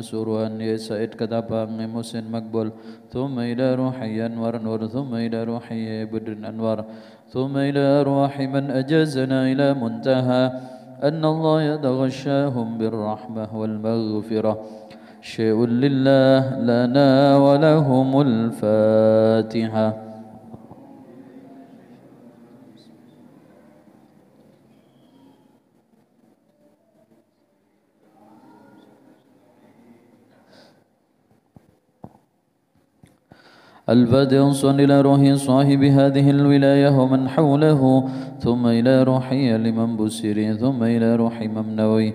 مسرور أني سعيد كذا بان موسين مقبول ثم إلى روحي أنوار نور ثم إلى روحي بدر أنوار ثم إلى أرواح من أجازنا إلى منتهى أن الله يتغشاهم بالرحمة والمغفرة شيء لله لنا ولهم الفاتحة الفاتحة صل إلى روح صاحب هذه الولاية ومن حوله ثم إلى روحي لمن بسري ثم إلى روحي ممنوي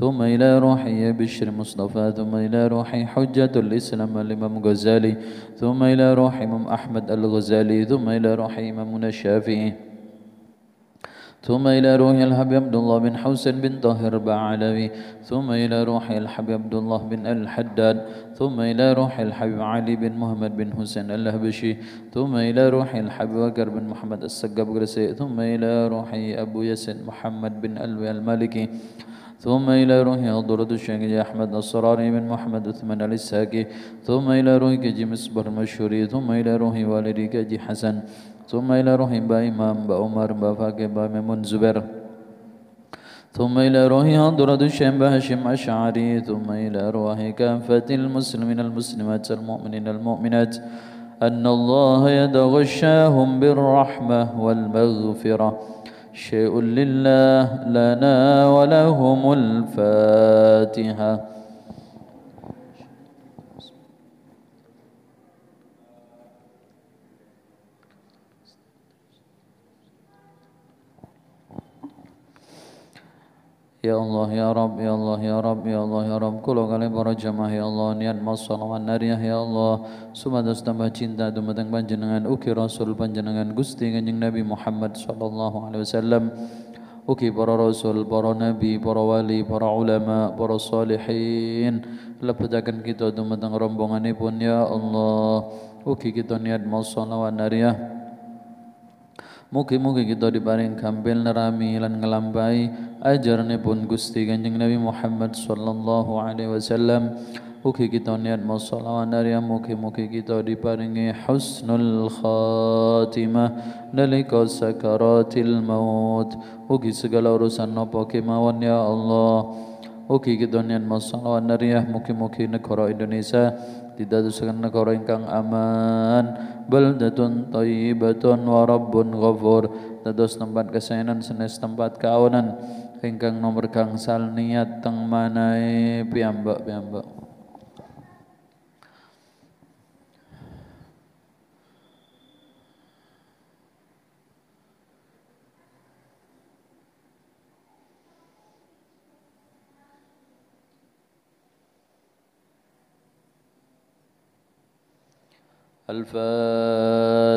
ثم إلى روحي بشر مصطفى ثم إلى روحي حجة الإسلام الإمام غزالي ثم إلى روحي إمام أحمد الغزالي ثم إلى روحي إمامنا الشافعي ثم إلى روح الحبيب عبد الله بن حسن بن طاهر بعلوي ثم إلى روح الحبيب عبد الله بن الحداد ثم إلى روح الحبيب علي بن محمد بن حسين الهبشي ثم إلى روح الحبيب وقر بن محمد قرسي ثم إلى روح أبو ياسين محمد بن ألوي المالكي ثم إلى روحي حضرة الشيخ أحمد الصراري بن محمد عثمان الساقي ثم إلى روحي كجي مصبر مشهوري ثم إلى روحي والدي كجي حسن ثم إلى روحي با إمام با عمر با فاقي با ميمون زبير ثم إلى روحي حضرة الشيخ هاشم أشعري ثم إلى أرواح كافة المسلمين المسلمات المؤمنين المؤمنات أن الله يتغشاهم بالرحمة والمغفرة شيء لله لنا ولهم الفاتحة Ya Allah ya Rabb ya Allah ya Rabb ya Allah ya Rabb kula kali para jamaah ya Allah niat masalawat nariyah ya Allah sumados tambah cinta dumateng panjenengan ugi rasul panjenengan Gusti Kanjeng Nabi Muhammad sallallahu alaihi wasallam ugi para rasul para nabi para wali para ulama para salihin lebetaken kita dumateng rombonganipun ya Allah ugi kita niat masalawat nariyah Mugi-mugi kita diparing gampil nerami lan ngelambai ajarne pun Gusti Kanjeng Nabi Muhammad sallallahu alaihi wasallam. Mugi kita niat mau salawat dari mugi-mugi kita diparingi husnul khatimah nalika sakaratil maut. Mugi segala urusan napa kemawon ya Allah. Mugi kita niat mau salawat dari mugi-mugi negara Indonesia didadoskan karo ingkang aman baldatun thayyibatun wa rabbun ghafur dados tempat kesenangan senes tempat kaonan ingkang nomor gangsal niat teng manae piyambak-piyambak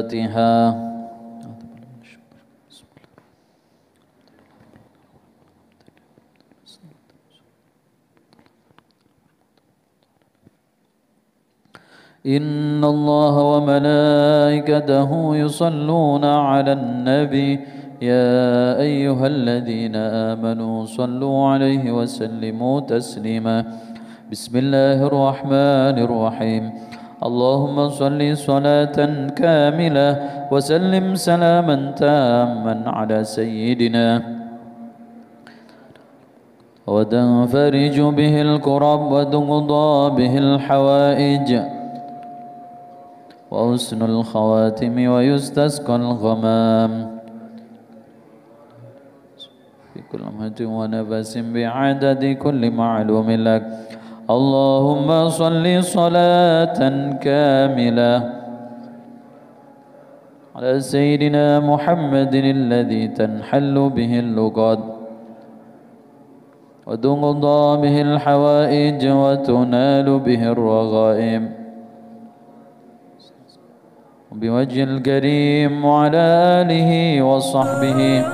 الفاتحة إن الله وملائكته يصلون على النبي يا أيها الذين آمنوا صلوا عليه وسلموا تسليما بسم الله الرحمن الرحيم اللهم صل صلاة كاملة وسلم سلاما تاما على سيدنا وتنفرج به الكرب وتقضى به الحوائج وحسن الخواتم ويستسقى الغمام في كل مهد ونفس بعدد كل معلوم لك اللهم صل صلاة كاملة على سيدنا محمد الذي تنحل به اللقاد وتقضى به الحوائج وتنال به الرغائم بوجه الكريم وعلى آله وصحبه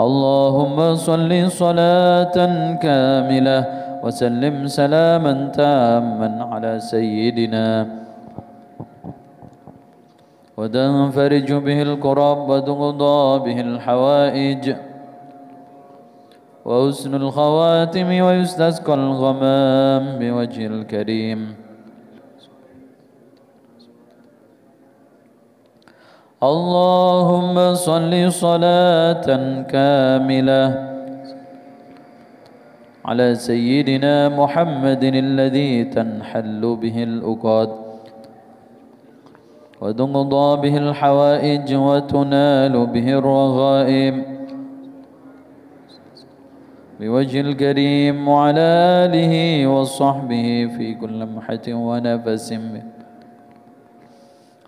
اللهم صل صلاة كاملة وسلم سلاما تاما على سيدنا وتنفرج به الكرب وتقضى به الحوائج وحسن الخواتم ويستسقى الغمام بوجه الكريم اللهم صل صلاة كاملة على سيدنا محمد الذي تنحل به الأقاد وتمضى به الحوائج وتنال به الرغائب بوجه الكريم وعلى آله وصحبه في كل لمحة ونفس منه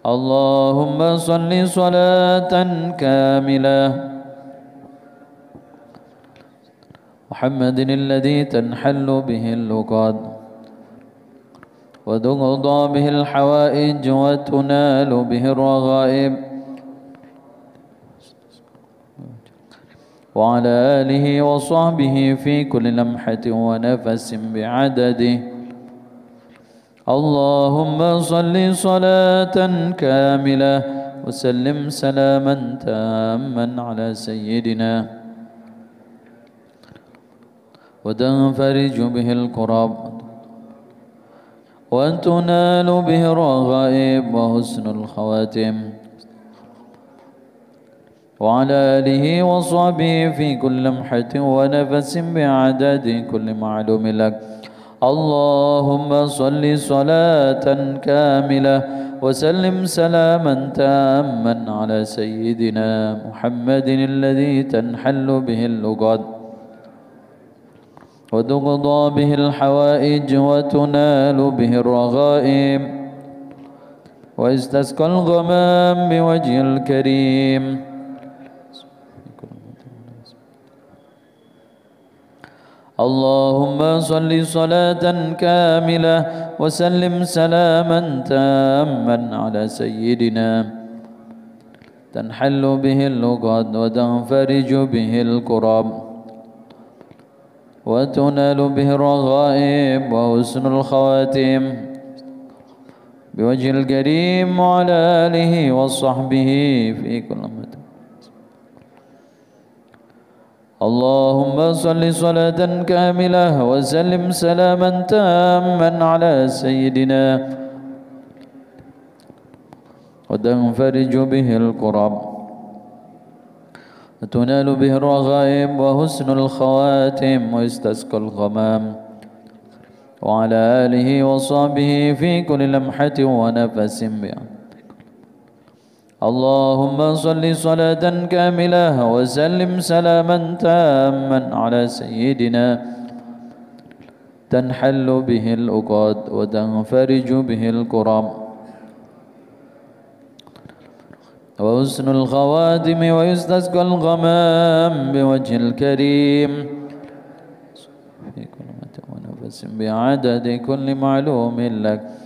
اللهم صل صلاة كاملة محمد الذي تنحل به اللقاد وتغضى به الحوائج وتنال به الرغائب وعلى آله وصحبه في كل لمحة ونفس بعدده اللهم صل صلاة كاملة وسلم سلاما تاما على سيدنا وتنفرج به الكرب وتنال به الرغائب وحسن الخواتم وعلى آله وصحبه في كل لمحة ونفس بعدد كل معلوم لك اللهم صل صلاة كاملة وسلم سلاما تاما على سيدنا محمد الذي تنحل به اللغات وتقضى به الحوائج وتنال به الرغائب ويستسقى الغمام بوجه الكريم اللهم صل صلاة كاملة وسلم سلاما تاما على سيدنا تنحل به اللغات وتنفرج به الكرب وتنال به الرغائب وحسن الخواتيم بوجه الكريم وعلى آله وصحبه في كل مكان اللهم صل صلاة كاملة وسلم سلاما تاما على سيدنا وتنفرج به القرب وتنال به الرغائب وحسن الخواتم ويستسقى الغمام وعلى آله وصحبه في كل لمحة ونفس بأمر اللهم صل صلاة كاملة وسلم سلاما تاما على سيدنا تنحل به الأقاد وتنفرج به الكرام وحسن الخواتم ويستسقى الغمام بوجه الكريم في كل ونفس بعدد كل معلوم لك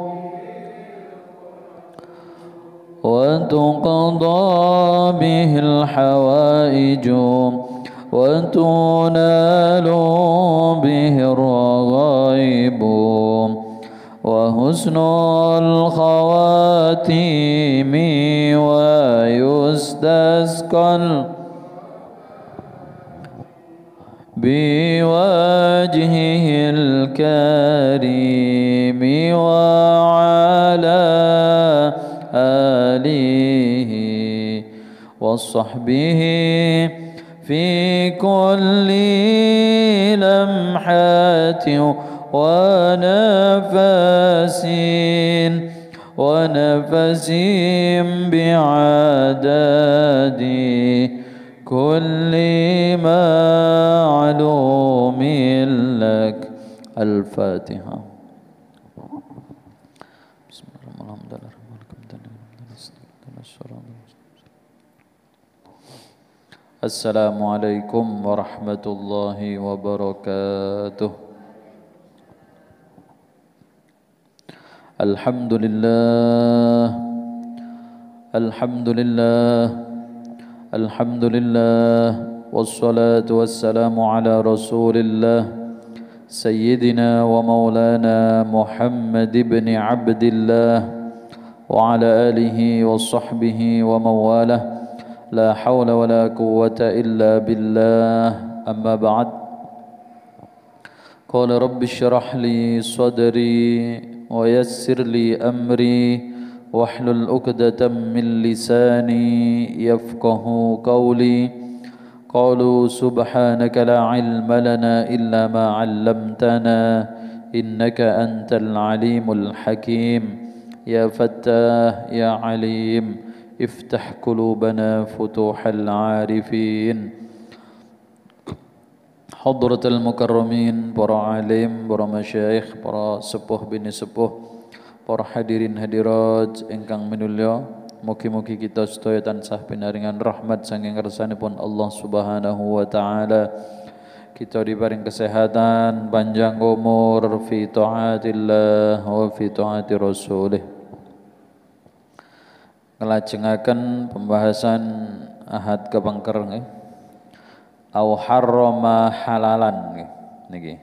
وتقضى به الحوائج وتنال به الرغائب وحسن الخواتيم ويستسقى بوجهه الكريم وعلى آله وصحبه في كل لمحات ونفس ونفس بعدد كل معلوم لك الفاتحه السلام عليكم ورحمة الله وبركاته الحمد لله الحمد لله الحمد لله والصلاة والسلام على رسول الله سيدنا ومولانا محمد بن عبد الله وعلى آله وصحبه ومواله لا حول ولا قوة إلا بالله أما بعد قال رب اشرح لي صدري ويسر لي أمري واحلل عقدة من لساني يفقه قولي قالوا سبحانك لا علم لنا إلا ما علمتنا إنك أنت العليم الحكيم يا فتاه يا عليم bana افتح قلوبنا فتوح العارفين حضرة المكرمين para alim, para masyaikh, para sepuh bini sepuh, para hadirin hadirat engkang menulio, mugi-mugi kita sedaya tansah pinaringan rahmat saking pun Allah Subhanahu wa taala. Kita diparing kesehatan, banjang umur fi taatillah wa fi taati ngelajengaken pembahasan ahad kepengker nggih au harrama halalan niki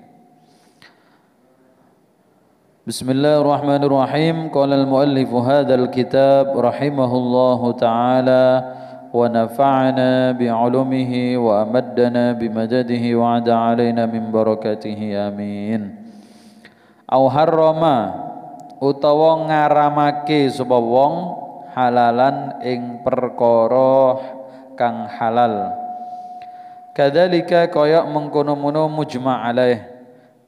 Bismillahirrahmanirrahim qala al-muallif hadzal kitab rahimahullahu taala wa nafa'ana bi'ulumihi wa amaddana bimajadihi wa 'alaina min barakatihi amin au harrama utawa ngaramake sapa wong halalan ing perkara kang halal kadzalika kaya mengkono muno mujma' alaih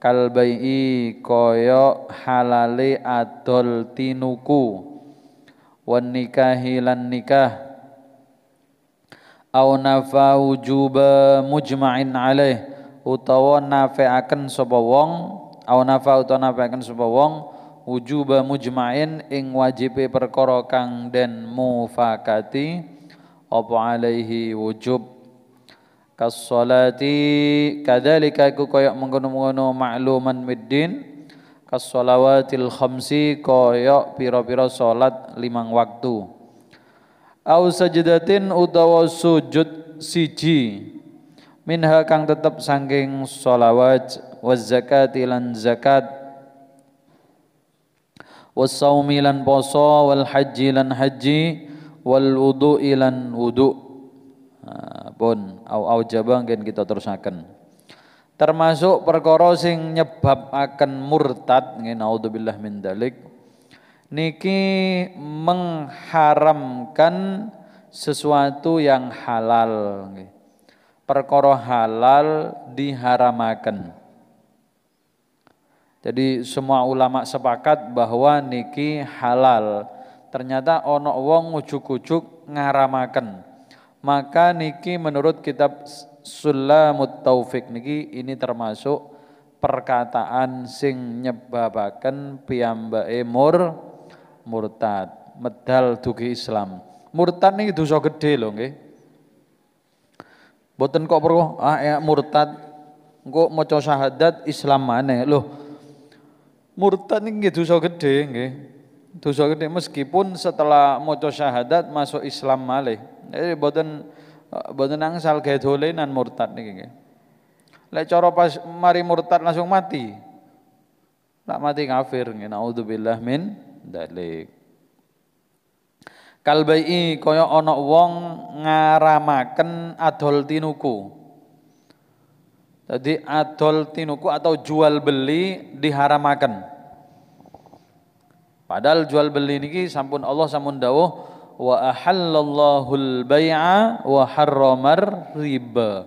kal bai'i kaya halale adol tinuku wan nikahi lan nikah au nafa wujuba mujma'in alaih utawa nafa'aken sapa wong au nafa utawa nafa'aken sapa wong wujuba mujma'in ing wajibe perkara kang den mufakati apa alaihi wujub kasolati kadalika iku koyok mengkono-mengkono ma'luman middin kasolawatil khamsi koyok piro-piro salat limang waktu au sajdatin utawa sujud siji minha kang tetep sangking solawat wa zakati lan zakat wasaumi lan poso wal haji lan haji wal wudu lan wudu pun au au jabang kita terusaken termasuk perkara sing akan murtad ngene naudzubillah min dalik niki mengharamkan sesuatu yang halal perkara halal diharamkan. Jadi semua ulama sepakat bahwa niki halal. Ternyata onok wong ujuk-ujuk ngaramaken. Maka niki menurut kitab Sulamut Taufik niki ini termasuk perkataan sing nyebabakan piyambake mur murtad, medal dugi Islam. Murtad niki dosa gede lho nggih. Boten kok perlu ah ya, murtad engko maca syahadat Islam maneh. Loh, Murtad ini nggih dosa gede nggih. Dosa gede meskipun setelah maca syahadat masuk Islam malih. Jadi boten boten angsal gawe dolenan murtad niki nggih. Lek cara pas mari murtad langsung mati. Tak mati kafir nggih. Naudzubillah min dalik. Kalbai kaya ana wong ngaramaken adol tinuku. Jadi adol tinuku atau jual beli diharamakan. Padahal jual beli ini, sampun Allah sampun dawuh wa ahallallahu al-bai'a wa harramar riba.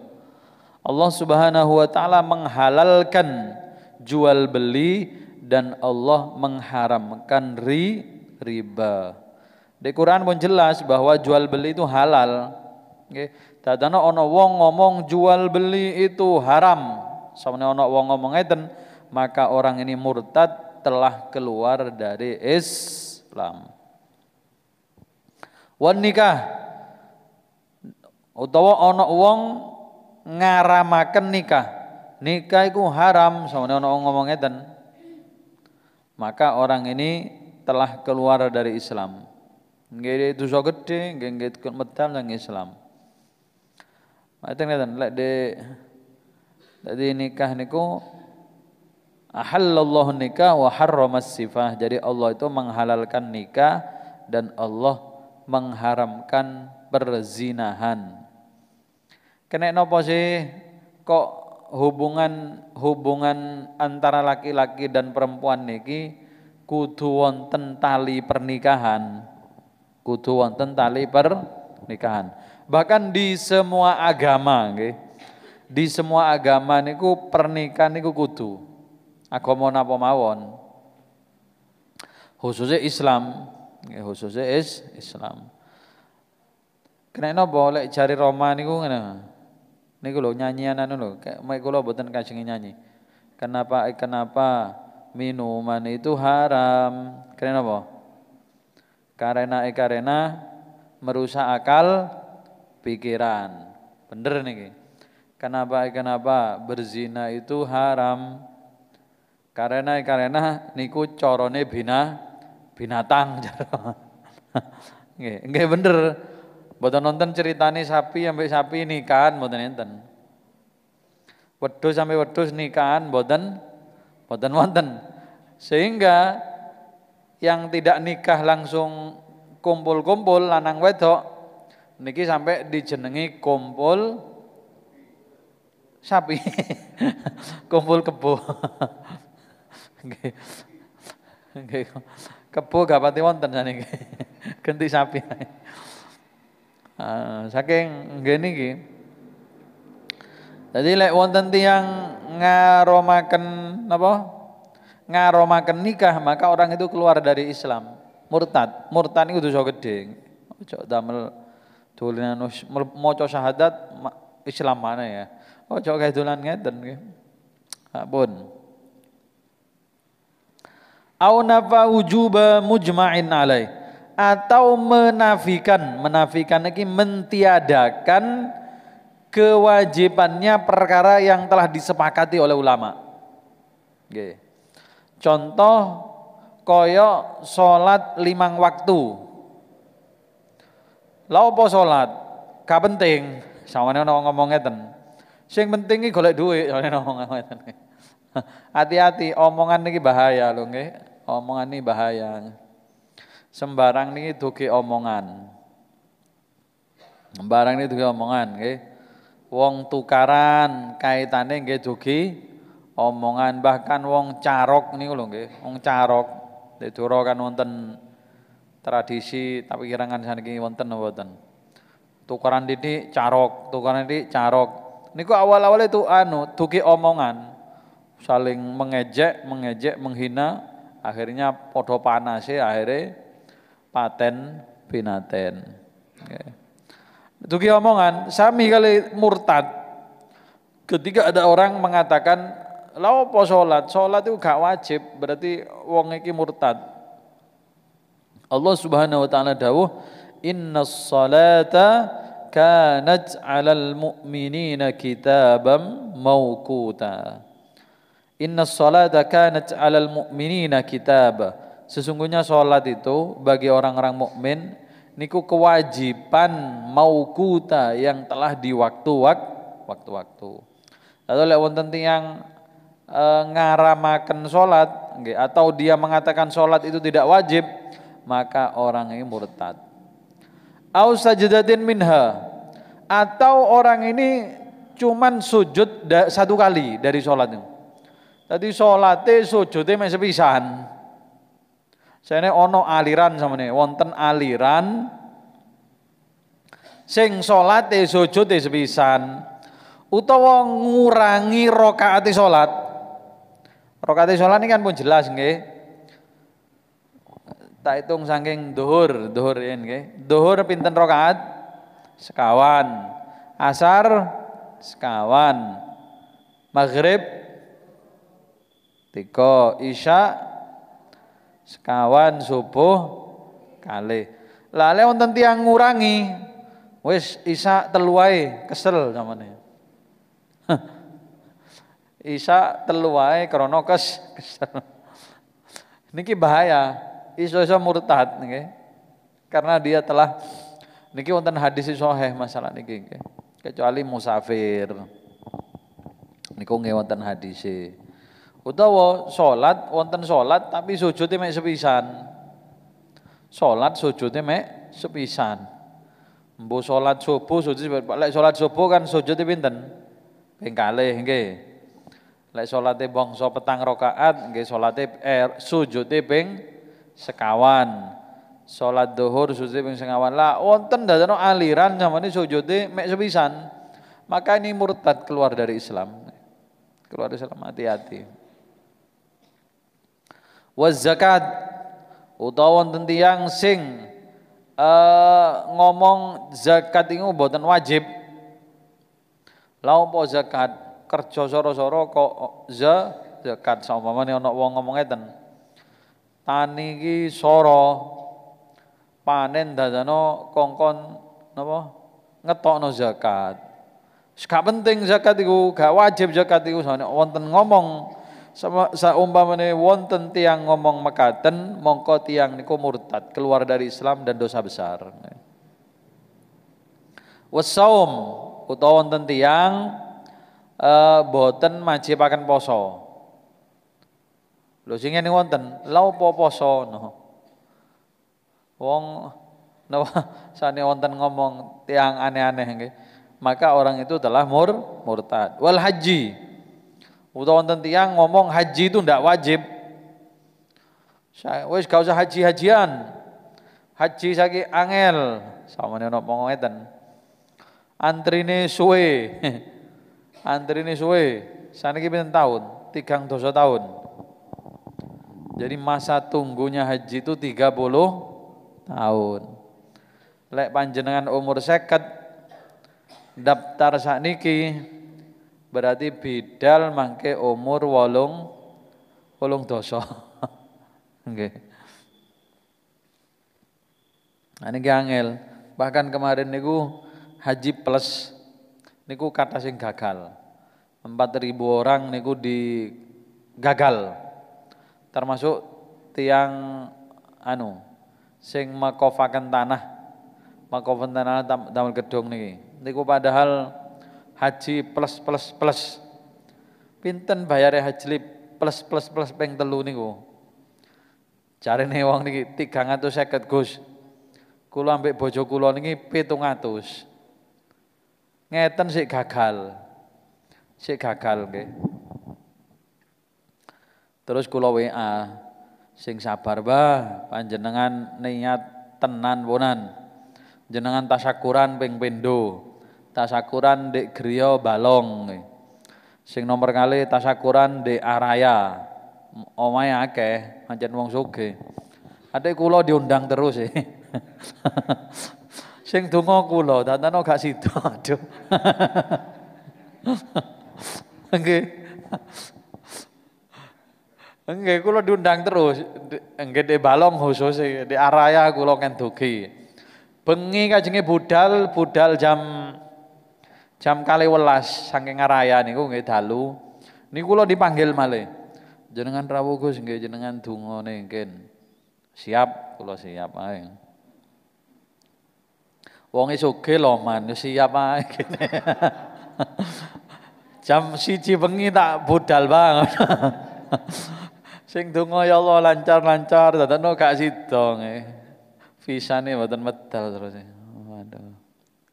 Allah Subhanahu wa taala menghalalkan jual beli dan Allah mengharamkan ri, riba. Di Quran pun jelas bahwa jual beli itu halal. Okay. Dadana ana wong ngomong jual beli itu haram. samane ana wong ngomong ngeten, maka orang ini murtad telah keluar dari Islam. Wan nikah utawa ana wong ngaramaken nikah. Nikah iku haram, samane ana wong ngomong ngeten. Maka orang ini telah keluar dari Islam. Nggih dosa gedhe, nggih medal nang Islam. Maksudnya ngeten, lek de, lek nikah niku ahallallahu nikah wa harramas sifah. Jadi Allah itu menghalalkan nikah dan Allah mengharamkan perzinahan. Kenek nopo sih kok hubungan hubungan antara laki-laki dan perempuan niki kudu wonten tali pernikahan. Kudu wonten tali pernikahan bahkan di semua agama nggih. Di semua agama niku pernikahan niku kudu. Agama napa mawon. Khususnya Islam, khususnya is Islam. Kena napa lek jari Roma niku ngene. Niku lho nyanyian anu lho, mek kula mboten kajeng nyanyi. Kenapa kenapa minuman itu haram? Karena apa? Karena karena merusak akal pikiran. Bener nih. Kenapa kenapa berzina itu haram? Karena karena niku corone bina binatang. Nggih, nggih bener. Mboten nonton ceritane sapi sampai sapi nikahan mboten nonton. Wedhus sampai wedhus nikahan mboten mboten wonten. Sehingga yang tidak nikah langsung kumpul-kumpul lanang wedok niki sampai dijenengi kumpul sapi. kumpul kebo. Kebo gak pati wonten saniki. Ganti sapi. Uh, saking nggih niki. Jadi lek wonten tiyang ngaromaken napa? Ngaromaken nikah, maka orang itu keluar dari Islam. Murtad. Murtad itu dosa gede, Ojo damel Dolanan maca syahadat Islam mana ya. Ojo oh, kae dolan ngeten nggih. Ampun. Au nafa wujuba mujma'in alai atau menafikan menafikan lagi mentiadakan kewajibannya perkara yang telah disepakati oleh ulama. Contoh koyok sholat limang waktu lah apa salat? Ka penting. Sampeyan ono ngomong ngeten. Sing penting iki golek dhuwit sampeyan ngomong ngeten. Hati-hati omongan niki bahaya lho nggih. Omongan niki bahaya. Sembarang niki dugi omongan. Sembarang niki dugi omongan nggih. Wong tukaran kaitane nggih dugi omongan bahkan wong carok niku lho nggih. Wong carok. Dedura kan wonten tradisi tapi kirangan gini wonten wonten tukaran dini, carok tukaran dini, carok niku awal-awal itu anu tuki omongan saling mengejek mengejek menghina akhirnya podo ya e, akhirnya paten binaten okay. tuki omongan sami kali murtad ketika ada orang mengatakan lau po sholat sholat itu gak wajib berarti wong iki murtad Allah Subhanahu wa taala dawuh inna salata kanat 'alal mu'minina kitabam mawquta inna salata kanat 'alal mu'minina kitaba sesungguhnya salat itu bagi orang-orang mukmin niku kewajiban mauquta yang telah di waktu waktu-waktu atau lek wonten tiyang e, ngaramaken salat atau dia mengatakan salat itu tidak wajib maka orang ini murtad. Au sajadatin minha atau orang ini cuman sujud satu kali dari sholat itu. Tadi sholatnya sujudnya masih pisan. Saya ini ono aliran sama ini, wonten aliran sing sholat e sujud e sepisan utawa ngurangi rokaat sholat rokaat sholat ini kan pun jelas nggih tak hitung saking duhur, duhur ya nggih. Duhur pinten rokaat Sekawan. Asar sekawan. Maghrib tiga, Isya sekawan, subuh kali. lalu wonten tiang ngurangi. Wis Isya teluai kesel kesel nih. Isya teluai kronokes kesel. Niki bahaya iso-iso murtad nge. Karena dia telah niki wonten hadis sahih masalah niki nge. Kecuali musafir. Niku nggih wonten e. Utawa salat wonten salat tapi sujudnya mek sepisan. Salat sujudnya mek sepisan. Mbo salat subuh sujud lek salat subuh kan sujudnya pinten? Ping kalih nggih. Lek salate bangsa petang rakaat nggih salate eh, sujudnya ping sekawan. sholat duhur sujud ping sekawan. Lah wonten dadano aliran sampeyan sujude mek sepisan. Maka ini murtad keluar dari Islam. Keluar dari Islam hati-hati. was zakat utawa wonten tiyang sing uh, ngomong zakat ini, buatan wajib. Lau po zakat kerja soro-soro kok zakat sama mana ono wong ngomong eten tani ki soro panen dadano kongkon napa ngetokno zakat sak penting zakat iku gak wajib zakat iku soalnya wonten ngomong saumpamane wonten tiang ngomong mekaten mongko tiang niku murtad keluar dari Islam dan dosa besar wasaum utawa wonten tiang e, boten maci akan poso Lo sing ngene wonten, lau poso, no. Wong napa sane wonten ngomong tiang aneh-aneh nggih. Maka orang itu telah mur murtad. Wal haji. Utawa wonten tiang ngomong haji itu ndak wajib. Saya wis gak usah haji-hajian. Haji saki angel. Samane ono ngeten. Antrine suwe. Antrine suwe. Saniki pinten tahun? Tigang dosa tahun. Jadi masa tunggunya haji itu 30 tahun. Lek panjenengan umur seket daftar sakniki berarti bidal mangke umur wolung wolung doso. Oke. okay. Nah, Ini gangel. Bahkan kemarin niku haji plus niku kata sing gagal. 4000 orang niku di gagal termasuk tiang anu sing makofaken tanah makofaken tanah tamal gedung niki niku padahal haji plus plus plus pinten bayare haji plus plus plus peng telu niku nih, wong niki seket Gus Kulo ambek bojo kula niki pitung ngeten sik gagal sik gagal nggih Terus kula WA, sing sabar ba, panjenengan niat tenan bonan, Jenengan tasakuran ping pindho. Tasakuran ndek griya Balong. Sing nomor kali tasakuran de Araya. Omahe akeh, pancen wong suke, ade kula diundang terus e. sing donga kula, tantano gak sida. Aduh. Nggih enggak, kulo diundang terus, enggak di Balong khusus di Araya kulo ngendugi. Bengi kajengi budal, budal jam jam kali welas saking Araya niku nggih dalu. Niku kulo dipanggil male, Jenengan rawuh Gus nggih jenengan donga nengken. Siap, kulo siap ae. Wonge sugih lho man, siap ae. jam siji bengi tak budal bang. Sing donga ya Allah lancar-lancar dadakno gak sida nggih. E. Visane mboten medal terus. E. Waduh.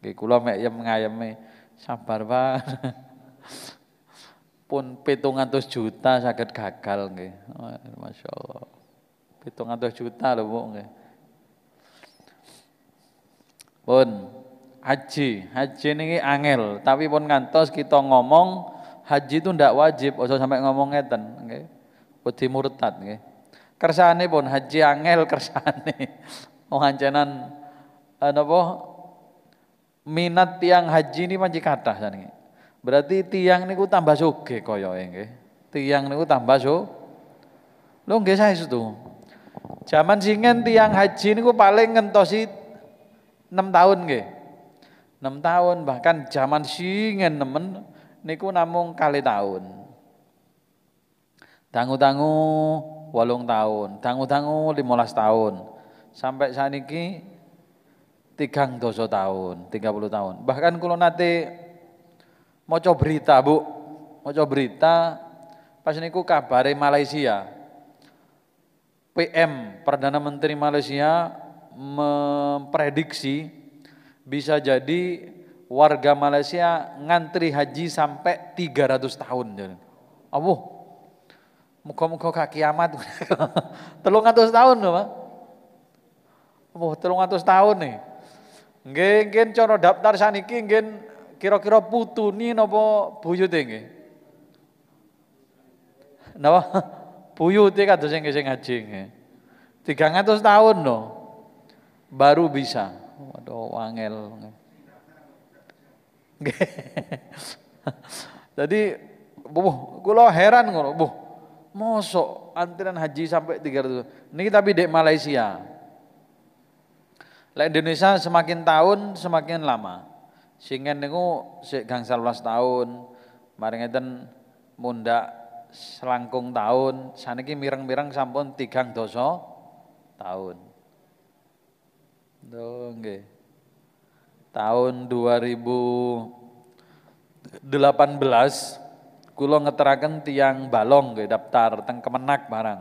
Nggih kula mek yem ngayeme sabar Pak. Pun 700 juta sakit gagal nggih. Masya Allah. 700 juta lho Bu nggih. Pun haji, haji nih angel, tapi pun ngantos kita ngomong haji itu ndak wajib, usah sampai ngomong ngeten nggih. Okay wedi murtad nggih. Kersane pun haji angel kersane. Wong ancenan eh, napa minat tiang haji ini panci kathah sana. Berarti tiang niku tambah suge kaya nggih. Tiang niku tambah so. Lho nggih itu. Zaman singen tiang haji ku paling ngentosi 6 tahun nggih. 6 tahun bahkan zaman singen nemen ku namung kali tahun tangu-tangu walung tahun, tangu-tangu limolas tahun. Sampai saat ini tigang doso tahun, tiga puluh tahun. Bahkan kalau nanti mau coba berita bu, mau coba berita pas ku kabare Malaysia. PM Perdana Menteri Malaysia memprediksi bisa jadi warga Malaysia ngantri haji sampai tiga ratus tahun. Aduh, Muka-muka kaki amat. telung atus tahun loh Pak. Oh, telung atus tahun nih. Nggih, nggih cara daftar saniki nggih kira-kira putuni napa buyute Nawa Napa? Buyute kados sing sing ngaji Tiga 300 tahun no, Baru bisa. Waduh, wangel. Jadi, buh, kulo heran ngono, buh. Mosok antrian haji sampai 300. Ini tapi di Malaysia. Lah Indonesia semakin tahun semakin lama. Singen nengu sik gangsal belas tahun, mari ngeten munda selangkung tahun, saniki mirang-mirang sampun tigang dosa tahun. dua ribu Tahun 2018 Kulo ngeteraken tiang balong gede daftar teng Kemenak barang.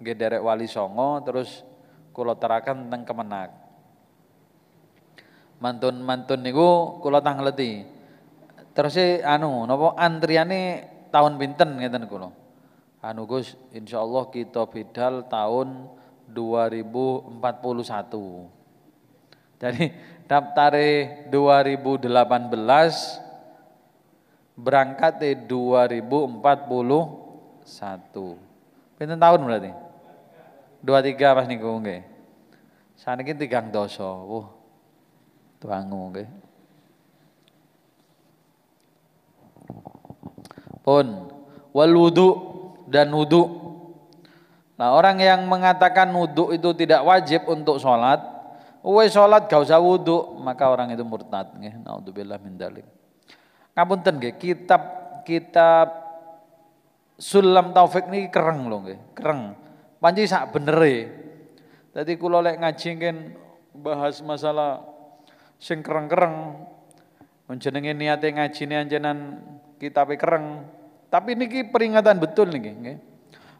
gede derek Wali Songo terus kulo terakan teng Kemenak. Mantun-mantun niku kulo tangleti. Terus si anu nopo antriane tahun pinten ngeten kulo. Anu Gus, insyaallah kita bidal tahun 2041. Jadi daftar 2018 berangkat di 2041. Pinten tahun berarti? 23 pas niku nggih. Saniki tigang dosa. Wah. Wow. Tuangu nggih. Pun wal wudu dan wudu. Nah, orang yang mengatakan wudu itu tidak wajib untuk sholat, Uwe sholat gak usah wudu, maka orang itu murtad nggih. Nauzubillah min dalik. Ngapunten nggih, kitab kitab Sulam Taufik ni kereng loh nggih, kereng. Panji sak benere. Dadi kula lek ngaji kan bahas masalah sing kereng-kereng menjenenge ngaji ngajine anjenan kitabe kereng. Tapi niki peringatan betul niki nggih.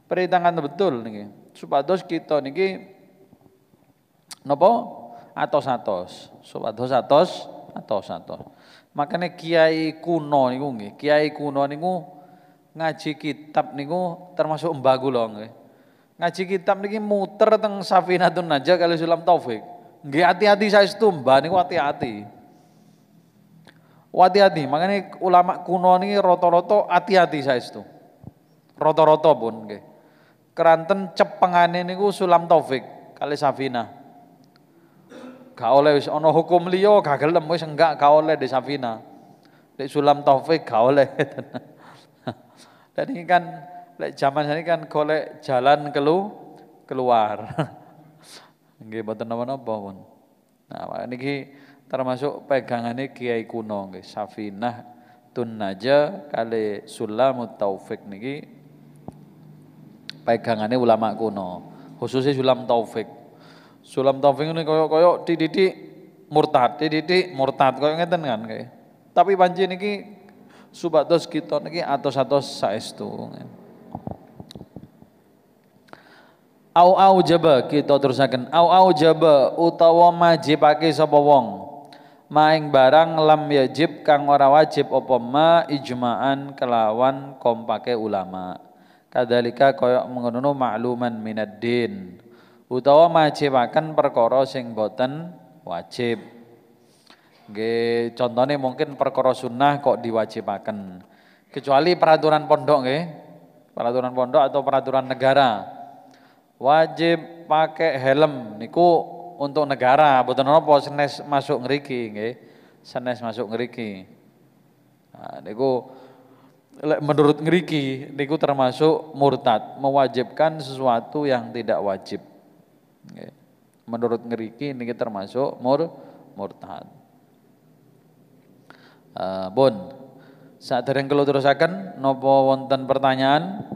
Peringatan betul niki. Supados kita niki nopo atos-atos, supados atos, atos-atos. Makanya kiai kuno niku nggih, kiai kuno niku ngaji kitab niku termasuk mbah loh nggih. Ngaji kitab niki muter teng Safinatun Najah kali Sulam Taufik. Nggih hati-hati saya mbah niku hati-hati. Hati-hati, makanya ulama kuno niki rata roto hati-hati saya itu. roto-roto pun nggih. Keranten cepengane niku Sulam Taufik kali Safinah gak oleh wis ana hukum liya gak gelem wis enggak gak oleh di Safina. Lek Sulam Taufik gak oleh. Dan ini kan lek zaman ini kan golek jalan kelu keluar. Nggih mboten napa-napa pun. Nah, niki termasuk pegangane kiai kuno nggih Safinah tun naja kali Sulamut Taufik niki pegangannya ulama kuno khususnya Sulam Taufik Sulam taufing ini koyok-koyok tititi murtad, tititi murtad koyok ngeten kan kayak. Tapi panci niki subatos kita niki satu saiz saestu. Au au jaba kita terusakan Au au jaba utawa maji sapa wong. Maing barang lam yajib kang ora wajib apa ma ijma'an kelawan kompake ulama. Kadalika koyok mengenunu makluman minad din utawa majibaken perkara sing boten wajib. Ge, contohnya mungkin perkara sunnah kok makan Kecuali peraturan pondok ge. Peraturan pondok atau peraturan negara. Wajib pakai helm niku untuk negara, boten napa senes masuk ngriki ge. Senes masuk ngriki. Nah, niku menurut ngeriki, niku termasuk murtad, mewajibkan sesuatu yang tidak wajib. Menurut ngeriki ini termasuk mur murtad. Uh, eh, bon, saat yang kalau terusakan, nopo wonten pertanyaan?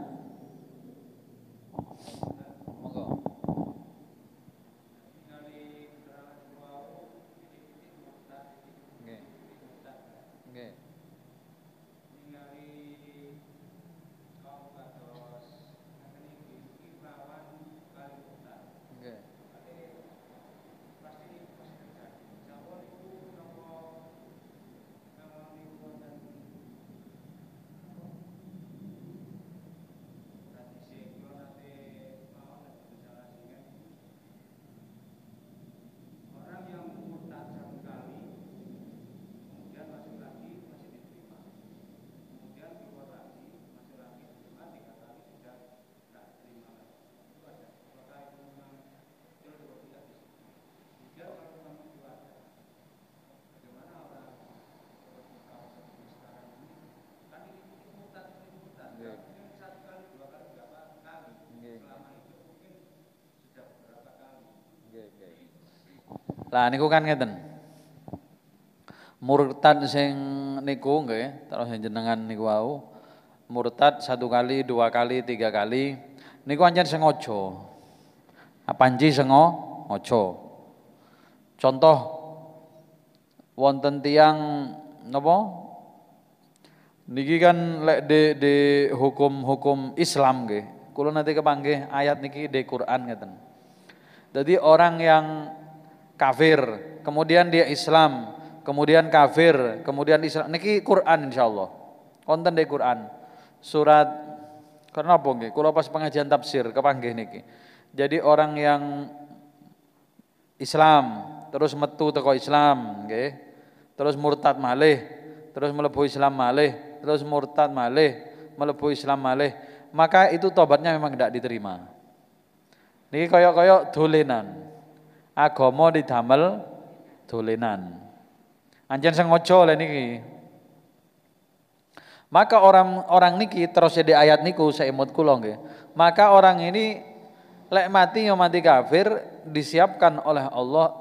Lah niku kan ngeten. Murtad sing niku nggih, terus jenengan niku wau. Murtad satu kali, dua kali, tiga kali. Niku anjen sengojo. Apanji nah, sengo ojo. Contoh wonten tiang nopo, Niki kan lek de di hukum-hukum Islam nggih. Kulo nanti kepanggih ayat niki de Quran ngeten. Jadi orang yang kafir, kemudian dia Islam, kemudian kafir, kemudian Islam. Niki Quran Allah, Konten dari Quran. Surat karena apa nggih? Kalau pas pengajian tafsir kepanggih niki. Jadi orang yang Islam terus metu teko Islam nggih. Terus murtad malih, terus melebu Islam malih, terus murtad malih, melebu Islam malih. Maka itu tobatnya memang tidak diterima. Niki koyok-koyok dolenan agama didamel dolenan. Anjen sengaja oleh niki. Maka orang-orang niki terus di ayat niku saya seimut kula nggih. Maka orang ini lek mati yo ya mati kafir disiapkan oleh Allah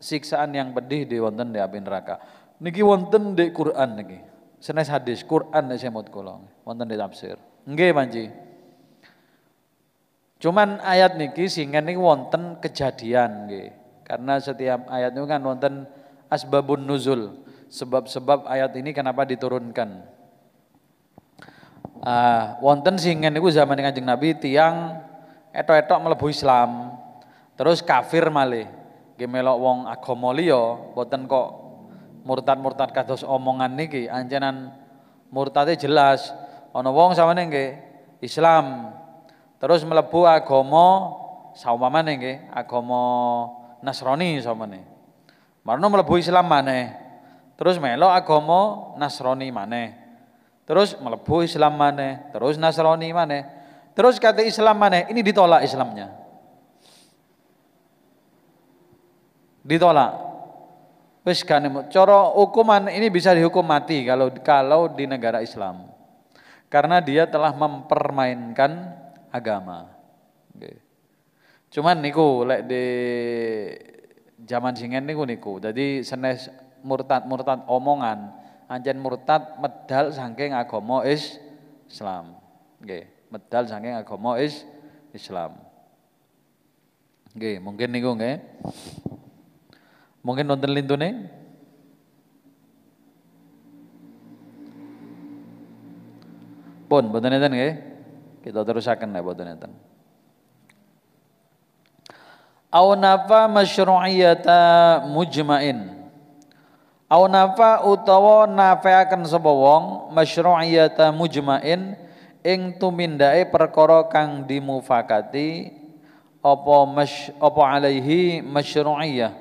siksaan yang pedih di wonten di api neraka. Niki wonten di Quran niki. Senes hadis Quran nek imut kula. Wonten di tafsir. Nggih Panji. Cuman ayat niki sehingga niki wonten kejadian nggih. Karena setiap ayat itu kan wonten asbabun nuzul, sebab-sebab ayat ini kenapa diturunkan. Uh, wonten sehingga niku zaman Kanjeng Nabi tiang etok-etok melebu Islam. Terus kafir malih. Nggih wong agama liya, boten kok murtad-murtad kados omongan niki, anjenan murtadnya jelas. Ana wong sama nggih Islam, Terus melebu agomo saumamane nggih, nasroni nasroni saumane. Marno melebu Islam maneh. Terus melo agomo nasroni mana, Terus melebu Islam terus nasroni mana, Terus kata Islam ini ditolak Islamnya. Ditolak. Wis cara hukuman ini bisa dihukum mati kalau kalau di negara Islam. Karena dia telah mempermainkan agama. Okay. Cuman niku lek di zaman singen niku niku. Jadi senes murtad-murtad omongan, anjen murtad medal saking agama is Islam. okay. medal saking agama is Islam. okay. mungkin niku nggih. Mungkin nonton lintune? Pun, boten nenten nggih. Kita terusakan lah buat neten. Au nafa masyru'iyata mujma'in. Au nafa utawa nafa'akan sebuah wong masyru'iyata mujma'in ing tumindai perkara kang dimufakati apa mas, apa alaihi masyru'iyah.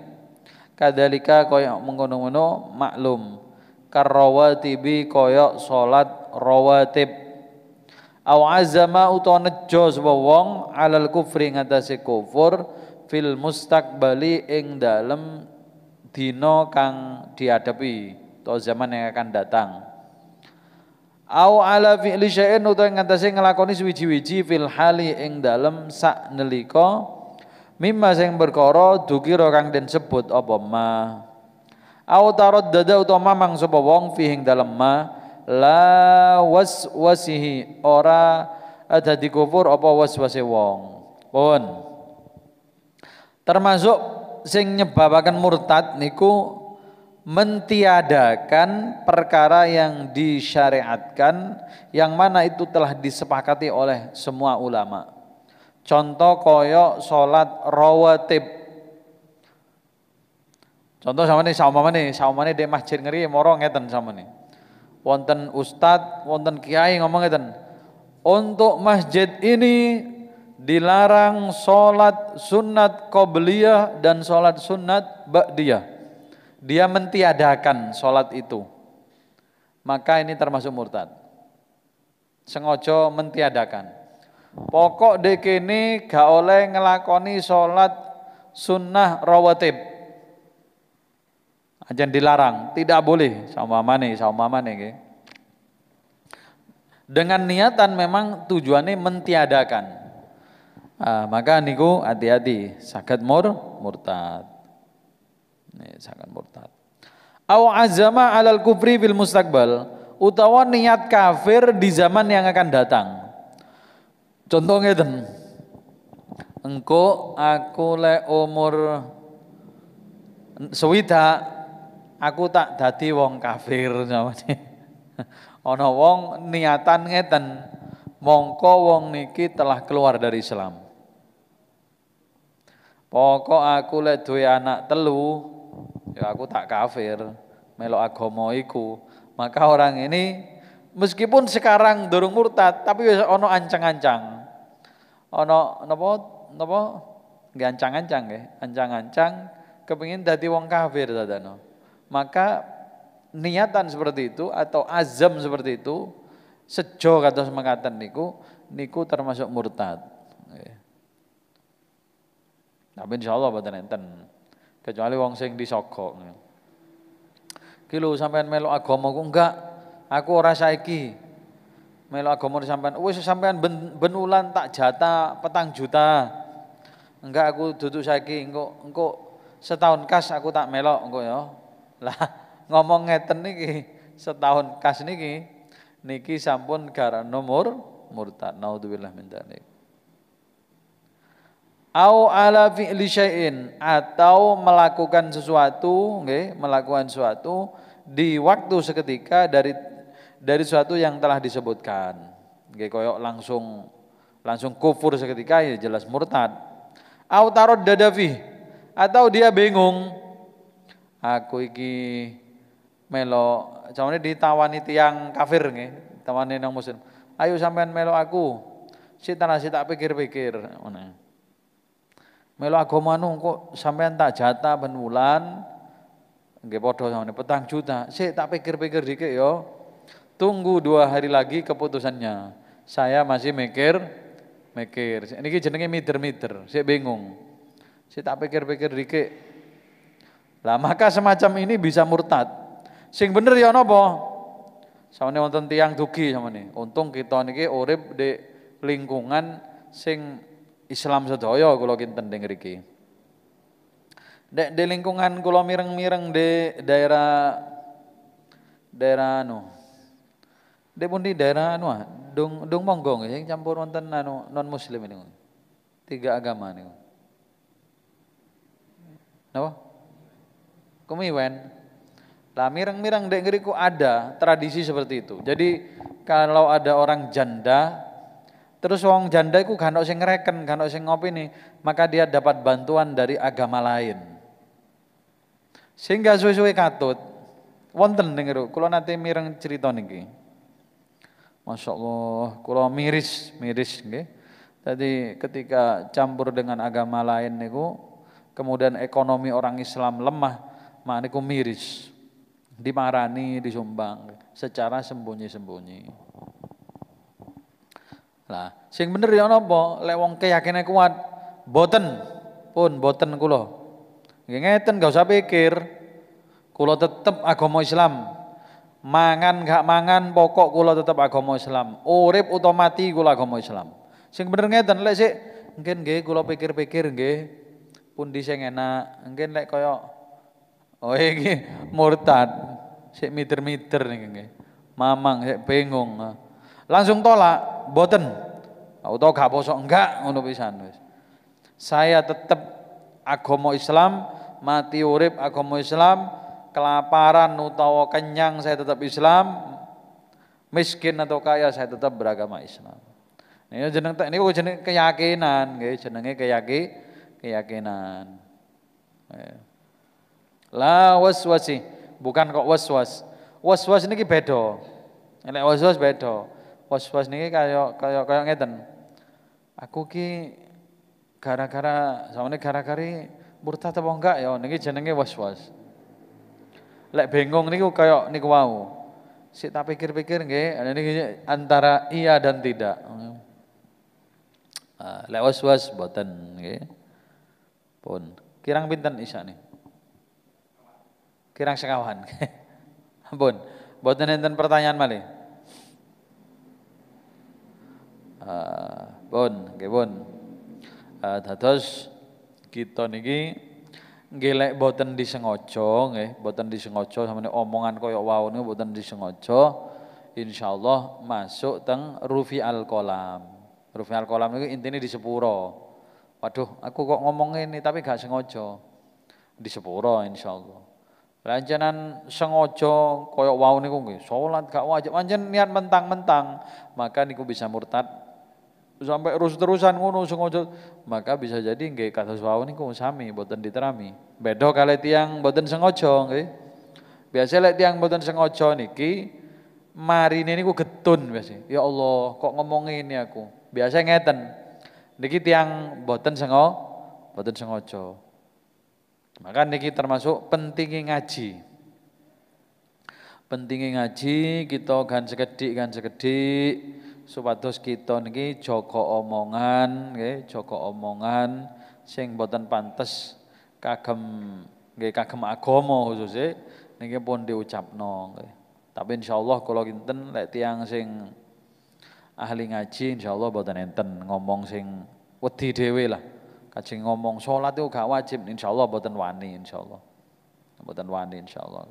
Kadalika kaya mengkono-ngono maklum karawatibi kaya sholat rawatib au azama utawa nejo sapa wong alal kufri ngatasé kufur fil mustaqbali ing dalem dina kang dihadapi atau zaman yang akan datang au ala fi'li syai'in utawa ngatasé nglakoni suwiji-wiji fil hali ing dalem sak nelika mimma sing berkara dukira kang den sebut apa ma au dada utawa mamang sapa wong ing dalem ma la waswasihi ora di kufur apa waswase wong. Pun. Termasuk sing nyebabakan murtad niku mentiadakan perkara yang disyariatkan yang mana itu telah disepakati oleh semua ulama. Contoh koyok sholat rawatib. Contoh sama nih sama nih, sama nih di masjid ngeri moro ngeten sama nih wonten ustadz, wonten kiai ngomong itu, Untuk masjid ini dilarang sholat sunat qobliyah dan sholat sunat ba'diyah. Dia mentiadakan sholat itu. Maka ini termasuk murtad. Sengojo mentiadakan. Pokok dekini gak oleh ngelakoni sholat sunnah rawatib Ajan dilarang, tidak boleh sama mana, sama mana gitu. Dengan niatan memang tujuannya mentiadakan. Uh, maka niku hati-hati, sakit mur murtad. Nih, sakit murtad. Aw azama alal kufri bil mustaqbal utawa niat kafir di zaman yang akan datang. Contohnya itu, engko aku le umur sewita aku tak dadi wong kafir jawane. Ana wong niatan ngeten, mongko wong niki telah keluar dari Islam. Pokok aku lek duwe anak telu, ya aku tak kafir, melok agama iku. Maka orang ini meskipun sekarang durung murtad, tapi wis ana ancang-ancang. Ana napa napa gancang ancang-ancang nggih, ancang-ancang kepengin dadi wong kafir dadano maka niatan seperti itu atau azam seperti itu sejo kata semangatan niku niku termasuk murtad. Tapi insya Allah buat enten. Kecuali wong sing disokok. Kilo sampean melu agama ku enggak. Aku ora saiki. Melu agama sampean wis sampean ben, benulan tak jata, petang juta. Enggak aku duduk saiki engko engko setahun kas aku tak melok engko ya. Lah ngomong ngeten niki setahun kas niki niki sampun gara nomor murtad naudzubillah min dzalik. Au ala fi'li syai'in atau melakukan sesuatu, nggih, okay, melakukan sesuatu di waktu seketika dari dari sesuatu yang telah disebutkan. Nggih, okay, koyok langsung langsung kufur seketika ya jelas murtad. Au tarot dadafi atau dia bingung aku iki melo jane ditawani tiang kafir nggih, tawani nang muslim. Ayo sampean melo aku. tanah sik tak pikir-pikir ngono. Melo aku nu kok sampean tak jatah ben wulan nggih padha sampean petang juta. Sik tak pikir-pikir dikit yo. Ya. Tunggu dua hari lagi keputusannya. Saya masih mikir mikir. Ini jenenge meter meter, si bingung. si tak pikir-pikir dikit lah maka semacam ini bisa murtad. Sing bener ya Sama nih wonten tiang dugi nih Untung kita niki urip di lingkungan sing Islam sedaya kalau kinten ning mriki. Dek di lingkungan kulo mireng-mireng di daerah daerah anu. pun di daerah anu ah? Dung Dung Monggong sing campur wonten anu non muslim ini. Tiga agama nih. Napa? kemiwen. Lah mirang-mirang dek ngeriku ada tradisi seperti itu. Jadi kalau ada orang janda terus wong janda iku gak sing ngereken, gak sing ngopi nih, maka dia dapat bantuan dari agama lain. Sehingga suwe-suwe katut. Wonten ning kalau nanti mirang cerita niki. Masya Allah, kalau miris, miris nge, Tadi ketika campur dengan agama lain niku, kemudian ekonomi orang Islam lemah, mana ku miris. Dimarani, disumbang secara sembunyi-sembunyi. Lah, sing bener ya nopo, lewong wong keyakinane kuat, boten pun boten kula. Nggih ngeten gak usah pikir. Kula tetep agama Islam. Mangan gak mangan pokok kula tetep agama Islam. Urip utawa mati kula agama Islam. Sing bener ngeten lek sik mungkin nggih kula pikir-pikir nggih pun sing enak. Mungkin lek koyo Oh iki murtad. Sik miter-miter nih Mamang sik bingung. Langsung tolak, boten. Atau gak bosok enggak ngono pisan Saya tetap agama Islam, mati urip agama Islam, kelaparan utawa kenyang saya tetap Islam, miskin atau kaya saya tetap beragama Islam. Ini jeneng ini kok jeneng keyakinan, jenenge keyaki keyakinan. Eh. La waswasi, bukan kok waswas. Waswas niki beda. Nek waswas beda. Waswas niki kaya kaya kaya ngeten. Aku ki gara-gara sampeyan gara-gara murtad apa enggak ya niki jenenge waswas. Lek bengong niku kaya niku wau. Sik tak pikir-pikir nggih, niki antara iya dan tidak. Ah, lek waswas boten nggih. Pun kirang pinten isya nih? Kirang sekawan. Ampun. Boten enten pertanyaan malih. Eh, uh, bon, nggih bon. Uh, eh, kita niki gelek lek boten disengaja nggih, boten sama samane omongan koyo wau niku boten disengojo, insyaallah masuk teng rufi al kolam. Rufi al kolam niku intine di sepuro. Waduh, aku kok ngomong ini tapi gak sengojo, Di sepuro insyaallah. Lanjanan sengojo koyok wau niku nggih, salat gak wajib pancen niat mentang-mentang, maka niku bisa murtad sampai terus-terusan ngono sengojo, maka bisa jadi nggih kados wau niku sami boten diterami. Beda kalau tiang boten sengojo nggih. Biasa lek tiang boten sengojo niki mari niku getun biasa. Ya Allah, kok ngomong ini aku. Biasa ngeten. Niki tiang boten sengo boten sengojo. Maka niki termasuk pentingnya ngaji. Pentingnya ngaji kita kan sekedik kan sekedik supados kita niki joko omongan nggih, joko omongan sing boten pantas kagem nggih kagem agama khususnya, niki pun diucapno nggih. Tapi Allah kalau kinten lek tiang sing ahli ngaji insya Allah boten enten ngomong sing wedi dewi lah. Kajeng ngomong sholat itu gak wajib, insya Allah buatan wani, insya Allah. Buatan wani, insya Allah.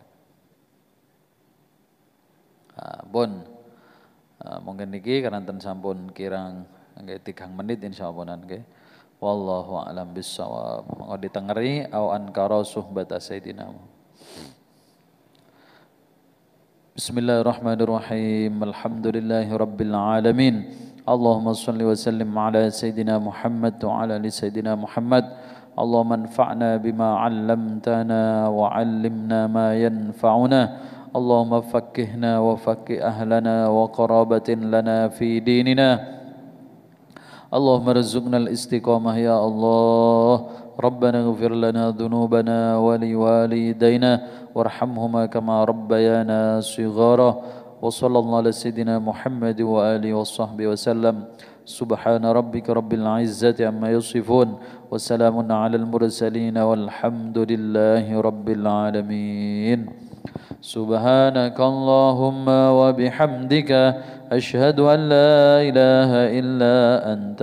Nah, bon, nah, mungkin niki karena sampun kirang nggak tiga menit insya Allah nggih. Wallahu a'lam bissawab. Mengko ditengeri au ankara suhbata sayidina Muhammad. Bismillahirrahmanirrahim. Alhamdulillahirabbil alamin. Allahumma shalli wa sallim ala sayidina Muhammad wa ala ali sayidina Muhammad. Allahumma anfa'na bima 'allamtana wa 'allimna ma yanfa'una. اللهم فكهنا وفك أهلنا وقرابة لنا في ديننا اللهم رزقنا الاستقامة يا الله ربنا اغفر لنا ذنوبنا ولوالدينا وارحمهما كما ربيانا صغارا وصلى الله على سيدنا محمد وآله وصحبه وسلم سبحان ربك رب العزة عما يصفون وسلام على المرسلين والحمد لله رب العالمين سبحانك اللهم وبحمدك أشهد أن لا إله إلا أنت